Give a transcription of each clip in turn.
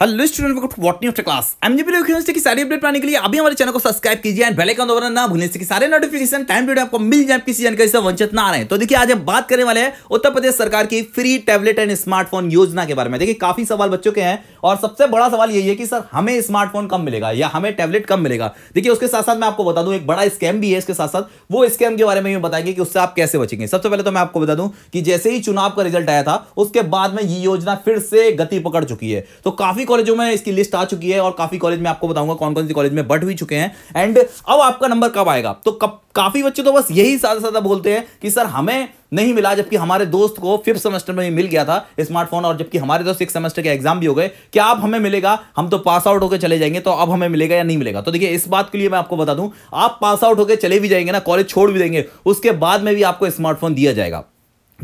hello student welcome what class MGP की सारी update पाने के लिए अभी हमारे चैनल को सब्सक्राइब कीजिए एंड बेल आइकन दबाना ना भूलें कि सारे नोटिफिकेशन टाइम पीरियड आपको मिल जाए किसी जानकारी से वंचित ना रहे तो देखिए आज हम बात करने वाले हैं उत्तर प्रदेश सरकार की फ्री टैबलेट एंड स्मार्टफोन योजना के बारे में देखिए काफी सवाल बच्चों के हैं और सबसे बड़ा सवाल यही है कि सर हमें स्मार्टफोन कम मिलेगा या हमें टैबलेट कम मिलेगा देखिए उसके साथ साथ मैं आपको बता दूं एक बड़ा स्कैम भी है इसके साथ साथ वो स्कैम के बारे में भी बताएंगे कि उससे आप कैसे बचेंगे सबसे पहले तो मैं आपको बता दूं कि जैसे ही चुनाव का रिजल्ट आया था उसके बाद में ये योजना फिर से गति पकड़ चुकी है तो काफी कॉलेजों में इसकी लिस्ट आ चुकी है और काफी कॉलेज में आपको बताऊंगा कौन कौन से कॉलेज में बट भी चुके हैं एंड अब आपका नंबर कब आएगा तो कब काफी बच्चे तो बस यही सादा सादा बोलते हैं कि सर हमें नहीं मिला जबकि हमारे दोस्त को फिफ्थ सेमेस्टर में मिल गया था स्मार्टफोन और जबकि हमारे दोस्त सिक्स सेमेस्टर के एग्जाम भी हो गए क्या आप हमें मिलेगा हम तो पास आउट होकर चले जाएंगे तो अब हमें मिलेगा या नहीं मिलेगा तो देखिए इस बात के लिए मैं आपको बता दूं आप पास आउट होकर चले भी जाएंगे ना कॉलेज छोड़ भी देंगे उसके बाद में भी आपको स्मार्टफोन दिया जाएगा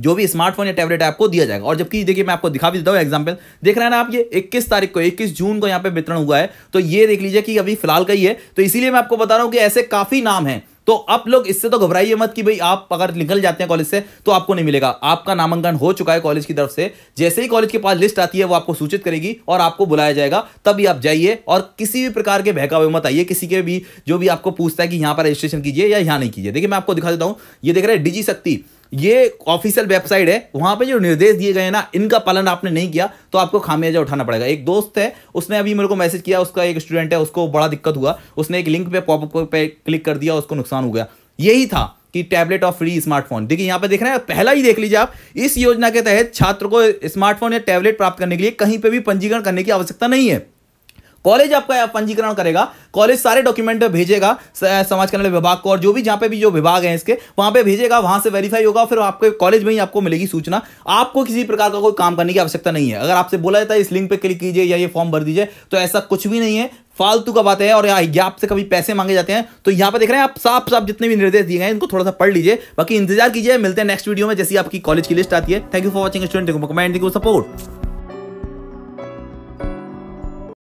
जो भी स्मार्टफोन या टैबलेट आपको दिया जाएगा और जबकि देखिए मैं आपको दिखा भी देता हूँ एग्जाम्पल देख रहे हैं ना आप ये 21 तारीख को 21 जून को यहाँ पे वितरण हुआ है तो ये देख लीजिए कि अभी फिलहाल का ही है तो इसीलिए मैं आपको बता रहा हूँ कि ऐसे काफ़ी नाम हैं तो आप लोग इससे तो घबराइए मत कि भाई आप अगर निकल जाते हैं कॉलेज से तो आपको नहीं मिलेगा आपका नामांकन हो चुका है कॉलेज की तरफ से जैसे ही कॉलेज के पास लिस्ट आती है वो आपको सूचित करेगी और आपको बुलाया जाएगा तभी आप जाइए और किसी भी प्रकार के बहकावे मत आइए किसी के भी जो भी आपको पूछता है कि यहाँ पर रजिस्ट्रेशन कीजिए या यहाँ नहीं कीजिए देखिए मैं आपको दिखा देता हूँ ये देख रहे हैं डिजी शक्ति ये ऑफिशियल वेबसाइट है वहां पे जो निर्देश दिए गए ना इनका पालन आपने नहीं किया तो आपको खामियाजा उठाना पड़ेगा एक दोस्त है उसने अभी मेरे को मैसेज किया उसका एक स्टूडेंट है उसको बड़ा दिक्कत हुआ उसने एक लिंक पे पॉप पे क्लिक कर दिया उसको नुकसान हो गया यही था कि टैबलेट और फ्री स्मार्टफोन देखिए यहाँ पे देख रहे हैं पहला ही देख लीजिए आप इस योजना के तहत छात्र को स्मार्टफोन या टैबलेट प्राप्त करने के लिए कहीं पर भी पंजीकरण करने की आवश्यकता नहीं है कॉलेज आपका पंजीकरण करेगा कॉलेज सारे डॉक्यूमेंट भेजेगा समाज कल्याण विभाग को और जो भी जहां पे भी जो विभाग है इसके वहां पे भेजेगा वहां से वेरीफाई होगा फिर आपके कॉलेज में ही आपको मिलेगी सूचना आपको किसी प्रकार का कोई काम करने की आवश्यकता नहीं है अगर आपसे बोला जाता है इस लिंक पर क्लिक कीजिए या ये फॉर्म भर दीजिए तो ऐसा कुछ भी नहीं है फालतू का बात है और यहाँ आपसे कभी पैसे मांगे जाते हैं तो यहाँ पे देख रहे हैं आप साफ साफ जितने भी निर्देश दिए गए हैं इनको थोड़ा सा पढ़ लीजिए बाकी इंतजार कीजिए मिलते हैं नेक्स्ट वीडियो में जैसी आपकी कॉलेज की लिस्ट आती है thank you for watching student comment support